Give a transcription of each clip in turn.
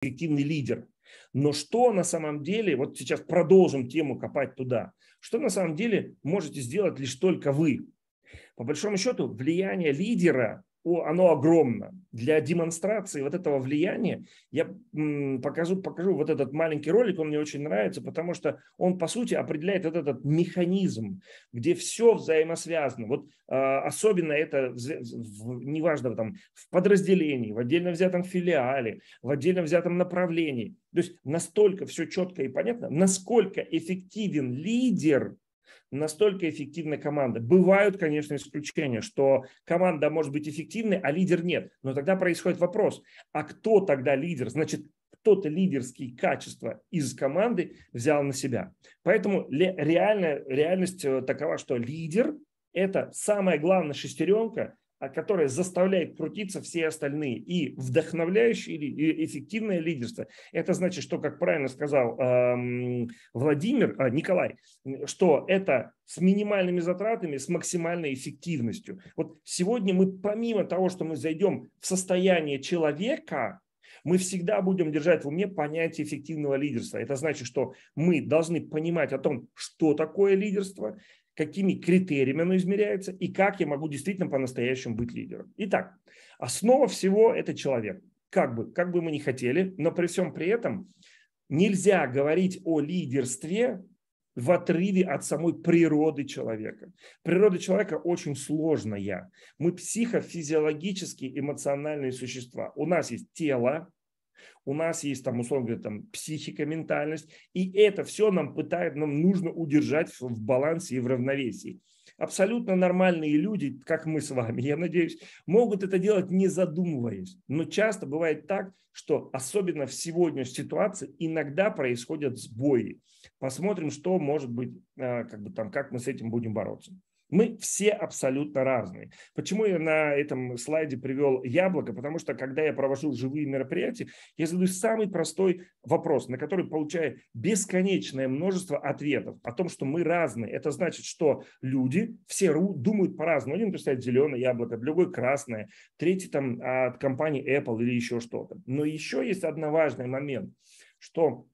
коллективный лидер. Но что на самом деле, вот сейчас продолжим тему копать туда, что на самом деле можете сделать лишь только вы. По большому счету, влияние лидера оно огромно. Для демонстрации вот этого влияния я покажу, покажу вот этот маленький ролик, он мне очень нравится, потому что он, по сути, определяет вот этот механизм, где все взаимосвязано. Вот а, особенно это, неважно, там, в подразделении, в отдельно взятом филиале, в отдельно взятом направлении. То есть настолько все четко и понятно, насколько эффективен лидер – настолько эффективна команда. Бывают, конечно, исключения, что команда может быть эффективной, а лидер нет. Но тогда происходит вопрос, а кто тогда лидер? Значит, кто-то лидерские качества из команды взял на себя. Поэтому реальная, реальность э, такова, что лидер – это самая главная шестеренка, а, которая заставляет крутиться все остальные. И вдохновляющее или эффективное лидерство. Это значит, что, как правильно сказал Владимир, а, Николай, что это с минимальными затратами, с максимальной эффективностью. Вот сегодня мы, помимо того, что мы зайдем в состояние человека, мы всегда будем держать в уме понятие эффективного лидерства. Это значит, что мы должны понимать о том, что такое лидерство, какими критериями оно измеряется и как я могу действительно по-настоящему быть лидером. Итак, основа всего – это человек. Как бы, как бы мы ни хотели, но при всем при этом нельзя говорить о лидерстве в отрыве от самой природы человека. Природа человека очень сложная. Мы психофизиологические эмоциональные существа. У нас есть тело, у нас есть там, условно говоря, там психика, ментальность, и это все нам пытает, нам нужно удержать в балансе и в равновесии. Абсолютно нормальные люди, как мы с вами, я надеюсь, могут это делать не задумываясь. Но часто бывает так, что особенно в сегодняшней ситуации иногда происходят сбои. Посмотрим, что может быть, а, как бы там, как мы с этим будем бороться. Мы все абсолютно разные. Почему я на этом слайде привел яблоко? Потому что, когда я провожу живые мероприятия, я задаю самый простой вопрос, на который получаю бесконечное множество ответов о том, что мы разные. Это значит, что люди все думают по-разному. Один представляет зеленое яблоко, другой красное, третий там от компании Apple или еще что-то. Но еще есть один важный момент, что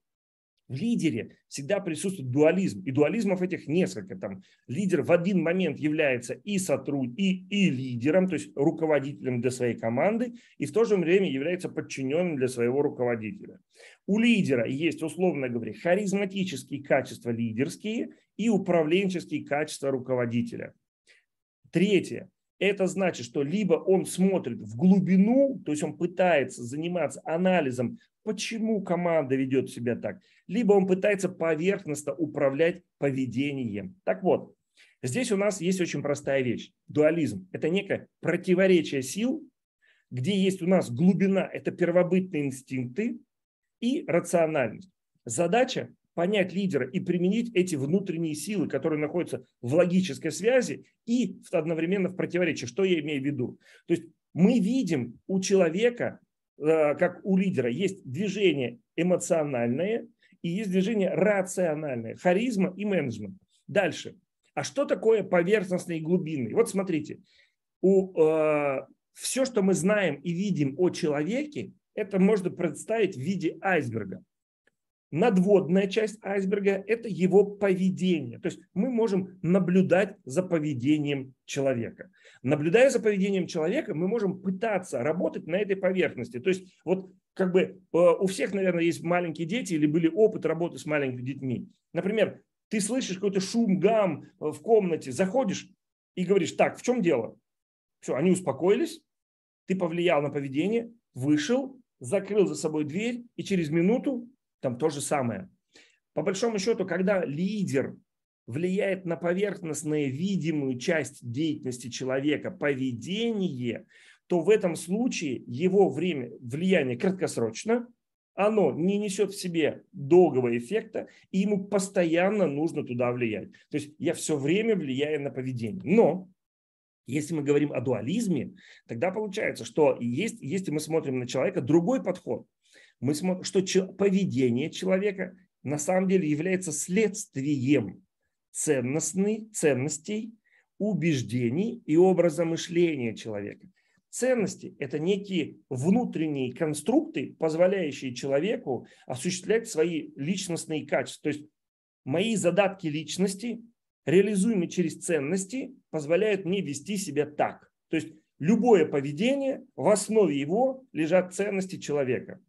в лидере всегда присутствует дуализм. И дуализмов этих несколько. Там лидер в один момент является и сотрудником, и, и лидером, то есть руководителем для своей команды, и в то же время является подчиненным для своего руководителя. У лидера есть, условно говоря, харизматические качества лидерские и управленческие качества руководителя. Третье. Это значит, что либо он смотрит в глубину, то есть он пытается заниматься анализом Почему команда ведет себя так? Либо он пытается поверхностно управлять поведением. Так вот, здесь у нас есть очень простая вещь. Дуализм – это некое противоречие сил, где есть у нас глубина – это первобытные инстинкты и рациональность. Задача понять лидера и применить эти внутренние силы, которые находятся в логической связи и одновременно в противоречии. Что я имею в виду? То есть мы видим у человека Э, как у лидера, есть движение эмоциональное и есть движение рациональное, харизма и менеджмент. Дальше. А что такое поверхностный и глубинный? Вот смотрите, у, э, все, что мы знаем и видим о человеке, это можно представить в виде айсберга надводная часть айсберга – это его поведение. То есть мы можем наблюдать за поведением человека. Наблюдая за поведением человека, мы можем пытаться работать на этой поверхности. То есть вот как бы э, у всех, наверное, есть маленькие дети или были опыт работы с маленькими детьми. Например, ты слышишь какой-то шум, гам э, в комнате, заходишь и говоришь, так, в чем дело? Все, они успокоились, ты повлиял на поведение, вышел, закрыл за собой дверь, и через минуту там то же самое. По большому счету, когда лидер влияет на поверхностную видимую часть деятельности человека, поведение, то в этом случае его время, влияние краткосрочно, оно не несет в себе долгого эффекта, и ему постоянно нужно туда влиять. То есть я все время влияю на поведение. Но если мы говорим о дуализме, тогда получается, что есть, если мы смотрим на человека, другой подход – мы смотрим, что поведение человека на самом деле является следствием ценностных ценностей, убеждений и образа мышления человека. Ценности – это некие внутренние конструкты, позволяющие человеку осуществлять свои личностные качества. То есть мои задатки личности, реализуемые через ценности, позволяют мне вести себя так. То есть любое поведение, в основе его лежат ценности человека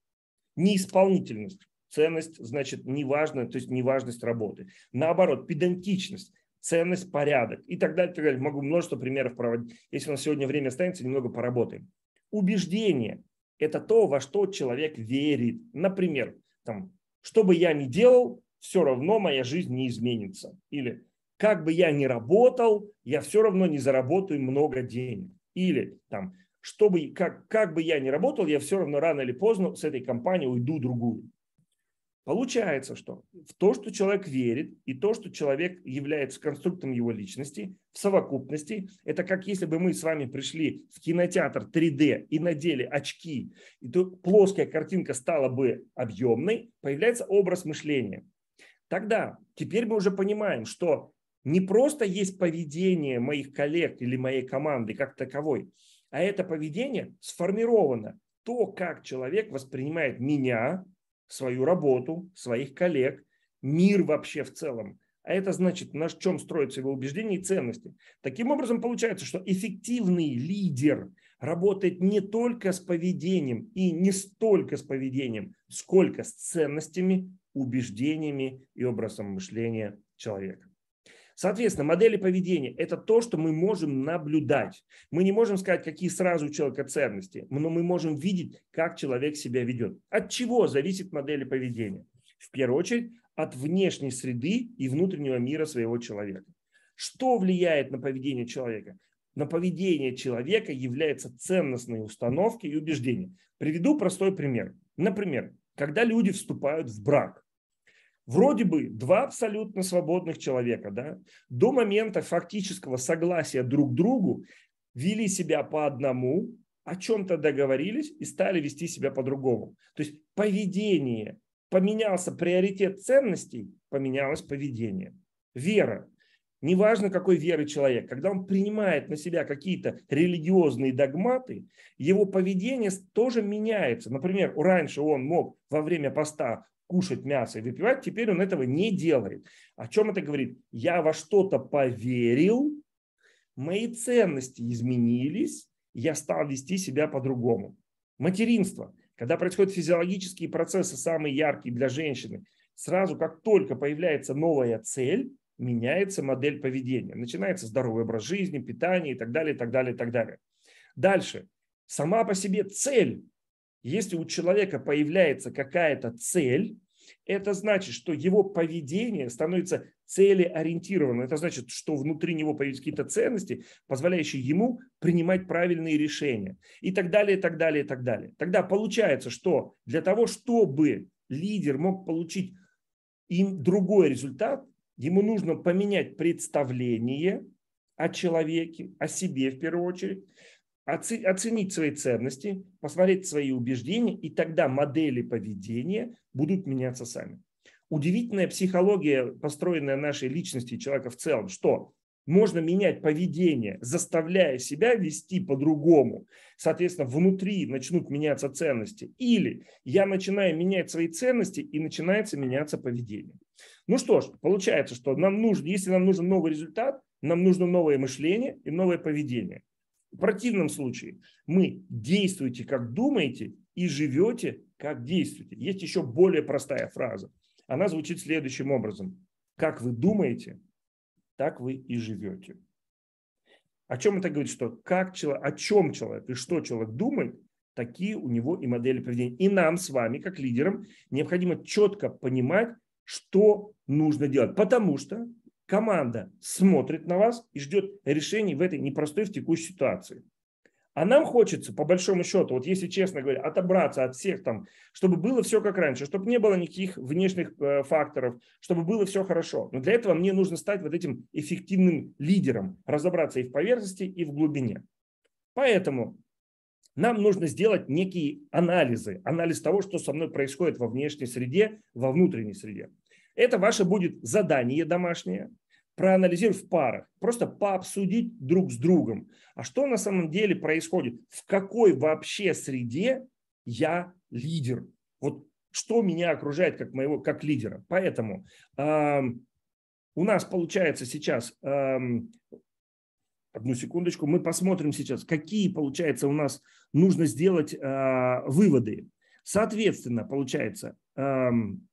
неисполнительность, ценность, значит, неважно, то есть неважность работы. Наоборот, педантичность, ценность, порядок и так далее, так далее. Могу множество примеров проводить. Если у нас сегодня время останется, немного поработаем. Убеждение – это то, во что человек верит. Например, там, что бы я ни делал, все равно моя жизнь не изменится. Или как бы я ни работал, я все равно не заработаю много денег. Или там, чтобы как, как бы я ни работал, я все равно рано или поздно с этой компанией уйду другую. Получается, что в то, что человек верит, и то, что человек является конструктом его личности, в совокупности, это как если бы мы с вами пришли в кинотеатр 3D и надели очки, и то плоская картинка стала бы объемной, появляется образ мышления. Тогда, теперь мы уже понимаем, что не просто есть поведение моих коллег или моей команды как таковой, а это поведение сформировано. То, как человек воспринимает меня, свою работу, своих коллег, мир вообще в целом. А это значит, на чем строятся его убеждения и ценности. Таким образом, получается, что эффективный лидер работает не только с поведением и не столько с поведением, сколько с ценностями, убеждениями и образом мышления человека. Соответственно, модели поведения – это то, что мы можем наблюдать. Мы не можем сказать, какие сразу у человека ценности, но мы можем видеть, как человек себя ведет. От чего зависит модели поведения? В первую очередь, от внешней среды и внутреннего мира своего человека. Что влияет на поведение человека? На поведение человека являются ценностные установки и убеждения. Приведу простой пример. Например, когда люди вступают в брак, Вроде бы два абсолютно свободных человека да, до момента фактического согласия друг другу вели себя по одному, о чем-то договорились и стали вести себя по-другому. То есть поведение, поменялся приоритет ценностей, поменялось поведение. Вера. Неважно, какой веры человек, когда он принимает на себя какие-то религиозные догматы, его поведение тоже меняется. Например, раньше он мог во время поста кушать мясо и выпивать, теперь он этого не делает. О чем это говорит? Я во что-то поверил, мои ценности изменились, я стал вести себя по-другому. Материнство. Когда происходят физиологические процессы, самые яркие для женщины, сразу как только появляется новая цель, меняется модель поведения. Начинается здоровый образ жизни, питание и так далее, и так далее, и так далее. Дальше. Сама по себе цель если у человека появляется какая-то цель, это значит, что его поведение становится целеориентированным. Это значит, что внутри него появились какие-то ценности, позволяющие ему принимать правильные решения. И так далее, и так далее, и так далее. Тогда получается, что для того, чтобы лидер мог получить им другой результат, ему нужно поменять представление о человеке, о себе в первую очередь, оценить свои ценности, посмотреть свои убеждения, и тогда модели поведения будут меняться сами. Удивительная психология, построенная нашей личности человека в целом, что можно менять поведение, заставляя себя вести по-другому. Соответственно, внутри начнут меняться ценности. Или я начинаю менять свои ценности, и начинается меняться поведение. Ну что ж, получается, что нам нужно, если нам нужен новый результат, нам нужно новое мышление и новое поведение. В противном случае мы действуете, как думаете, и живете, как действуете. Есть еще более простая фраза. Она звучит следующим образом. Как вы думаете, так вы и живете. О чем это говорит, что как человек, о чем человек и что человек думает, такие у него и модели поведения. И нам с вами, как лидерам, необходимо четко понимать, что нужно делать. Потому что Команда смотрит на вас и ждет решений в этой непростой в текущей ситуации. А нам хочется, по большому счету, вот если честно говоря, отобраться от всех там, чтобы было все как раньше, чтобы не было никаких внешних э, факторов, чтобы было все хорошо. Но для этого мне нужно стать вот этим эффективным лидером, разобраться и в поверхности, и в глубине. Поэтому нам нужно сделать некие анализы, анализ того, что со мной происходит во внешней среде, во внутренней среде. Это ваше будет задание домашнее, проанализировать в парах, просто пообсудить друг с другом, а что на самом деле происходит, в какой вообще среде я лидер, вот что меня окружает как моего, как лидера. Поэтому э, у нас получается сейчас, э, одну секундочку, мы посмотрим сейчас, какие, получается, у нас нужно сделать э, выводы. Соответственно, получается,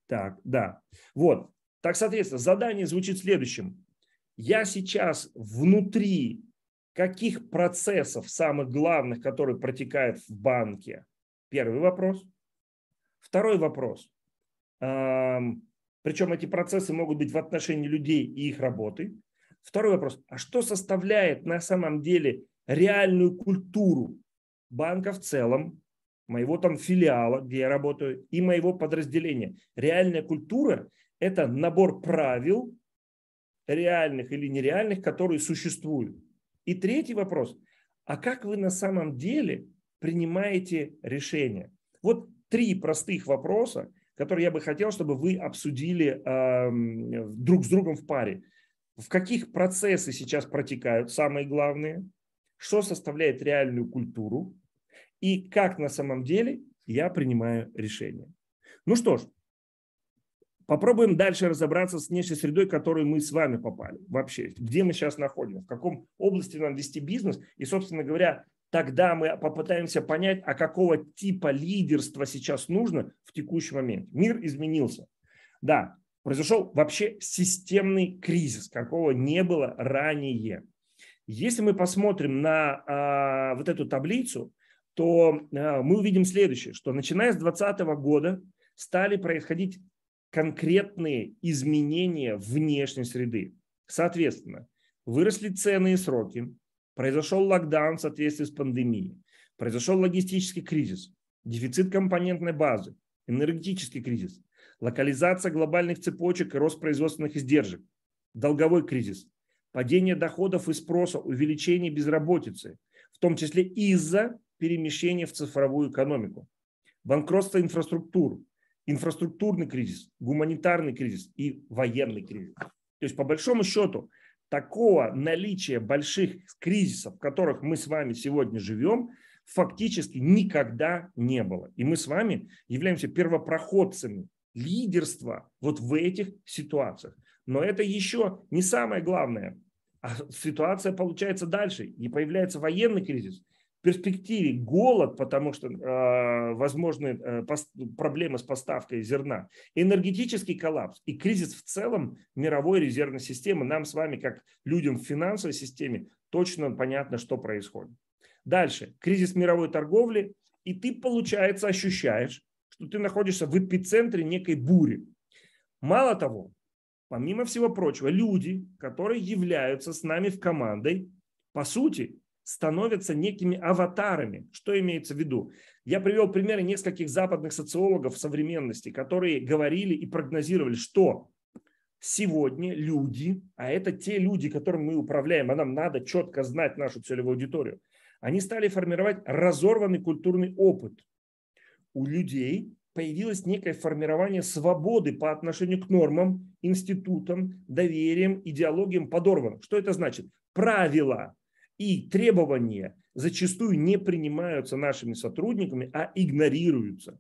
так, да. Вот. Так, соответственно, задание звучит следующим. Я сейчас внутри каких процессов самых главных, которые протекают в банке? Первый вопрос. Второй вопрос. Причем эти процессы могут быть в отношении людей и их работы. Второй вопрос. А что составляет на самом деле реальную культуру банка в целом, моего там филиала, где я работаю, и моего подразделения. Реальная культура – это набор правил, реальных или нереальных, которые существуют. И третий вопрос – а как вы на самом деле принимаете решения? Вот три простых вопроса, которые я бы хотел, чтобы вы обсудили э, друг с другом в паре. В каких процессы сейчас протекают самые главные? Что составляет реальную культуру? и как на самом деле я принимаю решение. Ну что ж, попробуем дальше разобраться с внешней средой, в которую мы с вами попали вообще. Где мы сейчас находимся, в каком области нам вести бизнес. И, собственно говоря, тогда мы попытаемся понять, а какого типа лидерства сейчас нужно в текущий момент. Мир изменился. Да, произошел вообще системный кризис, какого не было ранее. Если мы посмотрим на а, вот эту таблицу, то а, мы увидим следующее, что начиная с 2020 года стали происходить конкретные изменения внешней среды. Соответственно, выросли цены и сроки, произошел локдаун в соответствии с пандемией, произошел логистический кризис, дефицит компонентной базы, энергетический кризис, локализация глобальных цепочек и рост производственных издержек, долговой кризис, падение доходов и спроса, увеличение безработицы, в том числе из-за перемещение в цифровую экономику, банкротство инфраструктур, инфраструктурный кризис, гуманитарный кризис и военный кризис. То есть, по большому счету, такого наличия больших кризисов, в которых мы с вами сегодня живем, фактически никогда не было. И мы с вами являемся первопроходцами лидерства вот в этих ситуациях. Но это еще не самое главное. А ситуация получается дальше, и появляется военный кризис, перспективе голод, потому что э, возможны э, пос, проблемы с поставкой зерна, энергетический коллапс и кризис в целом мировой резервной системы. Нам с вами, как людям в финансовой системе, точно понятно, что происходит. Дальше. Кризис мировой торговли. И ты, получается, ощущаешь, что ты находишься в эпицентре некой бури. Мало того, помимо всего прочего, люди, которые являются с нами в командой, по сути, становятся некими аватарами. Что имеется в виду? Я привел примеры нескольких западных социологов современности, которые говорили и прогнозировали, что сегодня люди, а это те люди, которым мы управляем, а нам надо четко знать нашу целевую аудиторию, они стали формировать разорванный культурный опыт. У людей появилось некое формирование свободы по отношению к нормам, институтам, довериям, идеологиям подорванным. Что это значит? Правила, и требования зачастую не принимаются нашими сотрудниками, а игнорируются.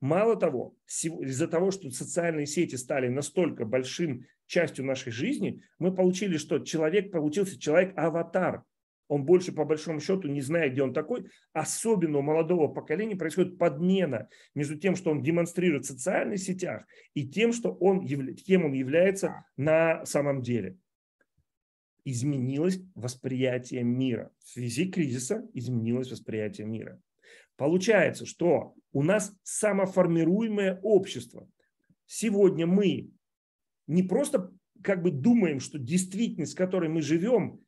Мало того, из-за того, что социальные сети стали настолько большим частью нашей жизни, мы получили, что человек получился человек-аватар. Он больше, по большому счету, не знает, где он такой. Особенно у молодого поколения происходит подмена между тем, что он демонстрирует в социальных сетях, и тем, что он, кем он является на самом деле изменилось восприятие мира. В связи кризиса изменилось восприятие мира. Получается, что у нас самоформируемое общество. Сегодня мы не просто как бы думаем, что действительность, в которой мы живем,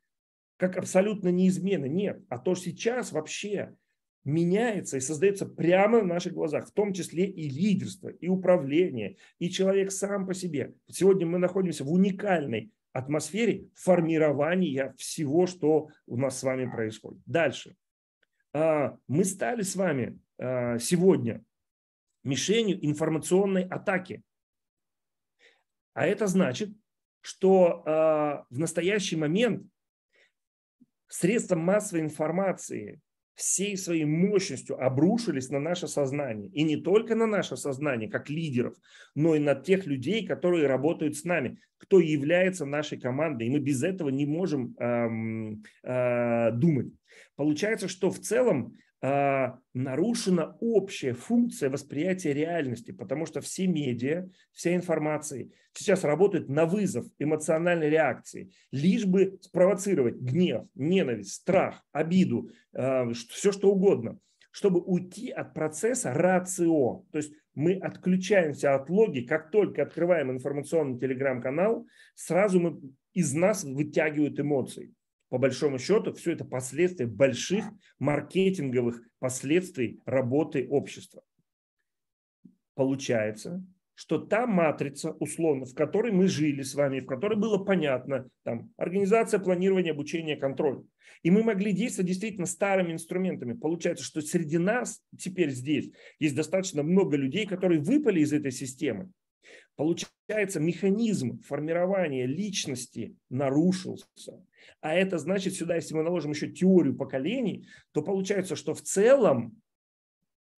как абсолютно неизменно. Нет, а то сейчас вообще меняется и создается прямо на наших глазах, в том числе и лидерство, и управление, и человек сам по себе. Сегодня мы находимся в уникальной атмосфере формирования всего, что у нас с вами происходит. Дальше. А, мы стали с вами а, сегодня мишенью информационной атаки. А это значит, что а, в настоящий момент средства массовой информации всей своей мощностью обрушились на наше сознание. И не только на наше сознание, как лидеров, но и на тех людей, которые работают с нами, кто является нашей командой. И мы без этого не можем эм, э, думать. Получается, что в целом а, нарушена общая функция восприятия реальности, потому что все медиа, вся информация сейчас работает на вызов эмоциональной реакции, лишь бы спровоцировать гнев, ненависть, страх, обиду, а, все что угодно, чтобы уйти от процесса рацио. То есть мы отключаемся от логи, как только открываем информационный телеграм-канал, сразу мы, из нас вытягивают эмоции по большому счету, все это последствия больших маркетинговых последствий работы общества. Получается, что та матрица, условно, в которой мы жили с вами, в которой было понятно, там, организация, планирование, обучения контроль. И мы могли действовать действительно старыми инструментами. Получается, что среди нас теперь здесь есть достаточно много людей, которые выпали из этой системы. Получается, получается, механизм формирования личности нарушился. А это значит, сюда, если мы наложим еще теорию поколений, то получается, что в целом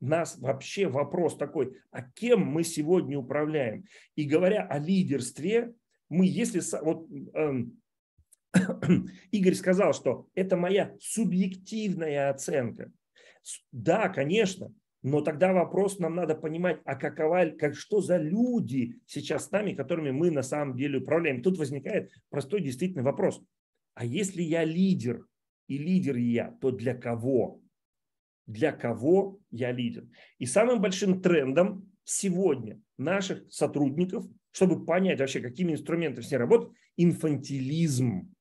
нас вообще вопрос такой, а кем мы сегодня управляем? И говоря о лидерстве, мы если... Вот, эм, Игорь сказал, что это моя субъективная оценка. Да, конечно, но тогда вопрос, нам надо понимать, а какова, как, что за люди сейчас с нами, которыми мы на самом деле управляем. Тут возникает простой действительно вопрос. А если я лидер, и лидер я, то для кого? Для кого я лидер? И самым большим трендом сегодня наших сотрудников, чтобы понять вообще, какими инструментами с ней работать, инфантилизм.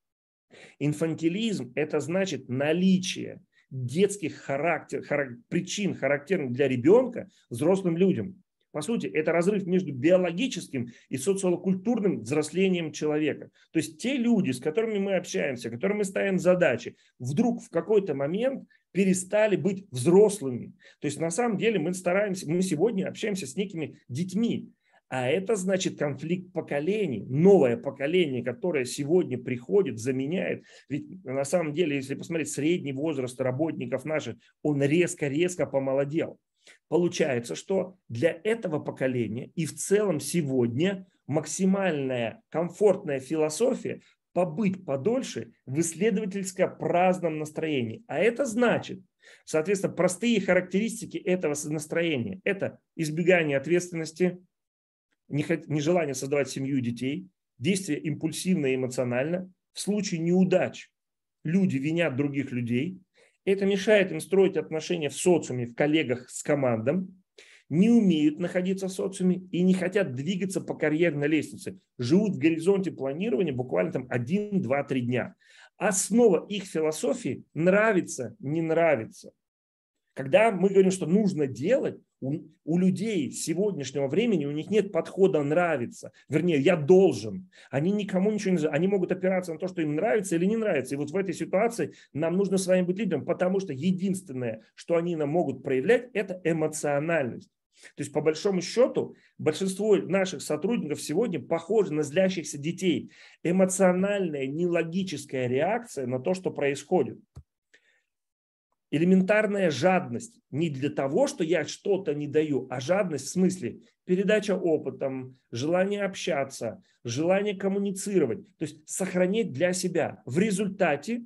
Инфантилизм – это значит наличие детских характер, характер, причин, характерных для ребенка, взрослым людям. По сути, это разрыв между биологическим и социокультурным взрослением человека. То есть те люди, с которыми мы общаемся, которым мы ставим задачи, вдруг в какой-то момент перестали быть взрослыми. То есть на самом деле мы стараемся, мы сегодня общаемся с некими детьми, а это значит конфликт поколений, новое поколение, которое сегодня приходит, заменяет. Ведь на самом деле, если посмотреть, средний возраст работников наших, он резко-резко помолодел. Получается, что для этого поколения и в целом сегодня максимальная комфортная философия побыть подольше в исследовательско-праздном настроении. А это значит, соответственно, простые характеристики этого настроения – это избегание ответственности, нежелание создавать семью и детей, действие импульсивно и эмоционально, в случае неудач люди винят других людей, это мешает им строить отношения в социуме, в коллегах с командом, не умеют находиться в социуме и не хотят двигаться по карьерной лестнице, живут в горизонте планирования буквально там 1, 2, 3 дня. Основа их философии – нравится, не нравится. Когда мы говорим, что нужно делать, у, у людей сегодняшнего времени, у них нет подхода нравится, вернее, я должен. Они никому ничего не... Они могут опираться на то, что им нравится или не нравится. И вот в этой ситуации нам нужно с вами быть лидером, потому что единственное, что они нам могут проявлять, это эмоциональность. То есть, по большому счету, большинство наших сотрудников сегодня похожи на злящихся детей. Эмоциональная, нелогическая реакция на то, что происходит элементарная жадность не для того, что я что-то не даю, а жадность в смысле передача опытом, желание общаться, желание коммуницировать, то есть сохранить для себя. В результате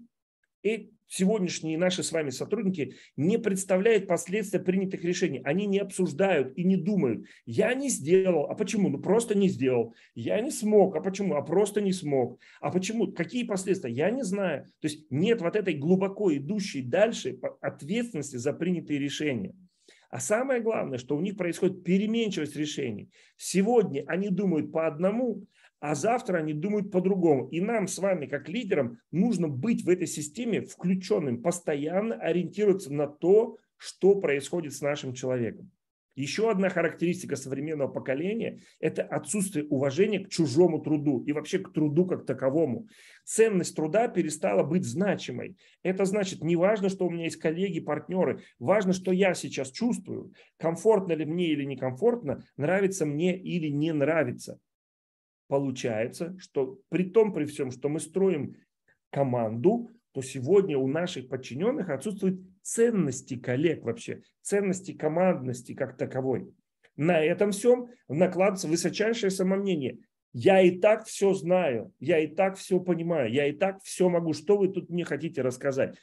и сегодняшние наши с вами сотрудники не представляют последствия принятых решений. Они не обсуждают и не думают. Я не сделал. А почему? Ну просто не сделал. Я не смог. А почему? А просто не смог. А почему? Какие последствия? Я не знаю. То есть нет вот этой глубоко идущей дальше ответственности за принятые решения. А самое главное, что у них происходит переменчивость решений. Сегодня они думают по одному, а завтра они думают по-другому. И нам с вами, как лидерам, нужно быть в этой системе включенным, постоянно ориентироваться на то, что происходит с нашим человеком. Еще одна характеристика современного поколения – это отсутствие уважения к чужому труду и вообще к труду как таковому. Ценность труда перестала быть значимой. Это значит, не важно, что у меня есть коллеги, партнеры, важно, что я сейчас чувствую, комфортно ли мне или некомфортно, нравится мне или не нравится получается, что при том, при всем, что мы строим команду, то сегодня у наших подчиненных отсутствуют ценности коллег вообще, ценности командности как таковой. На этом всем накладывается высочайшее самомнение. Я и так все знаю, я и так все понимаю, я и так все могу. Что вы тут мне хотите рассказать?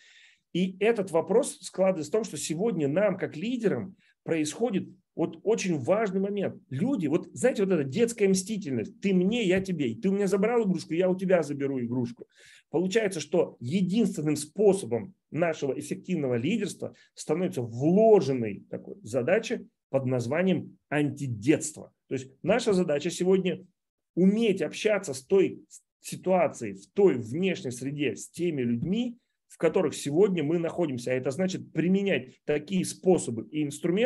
И этот вопрос складывается в том, что сегодня нам, как лидерам, происходит вот очень важный момент. Люди, вот знаете, вот эта детская мстительность. Ты мне, я тебе. Ты у меня забрал игрушку, я у тебя заберу игрушку. Получается, что единственным способом нашего эффективного лидерства становится вложенной такой задача под названием антидетство. То есть наша задача сегодня уметь общаться с той ситуацией, в той внешней среде, с теми людьми, в которых сегодня мы находимся. А это значит применять такие способы и инструменты,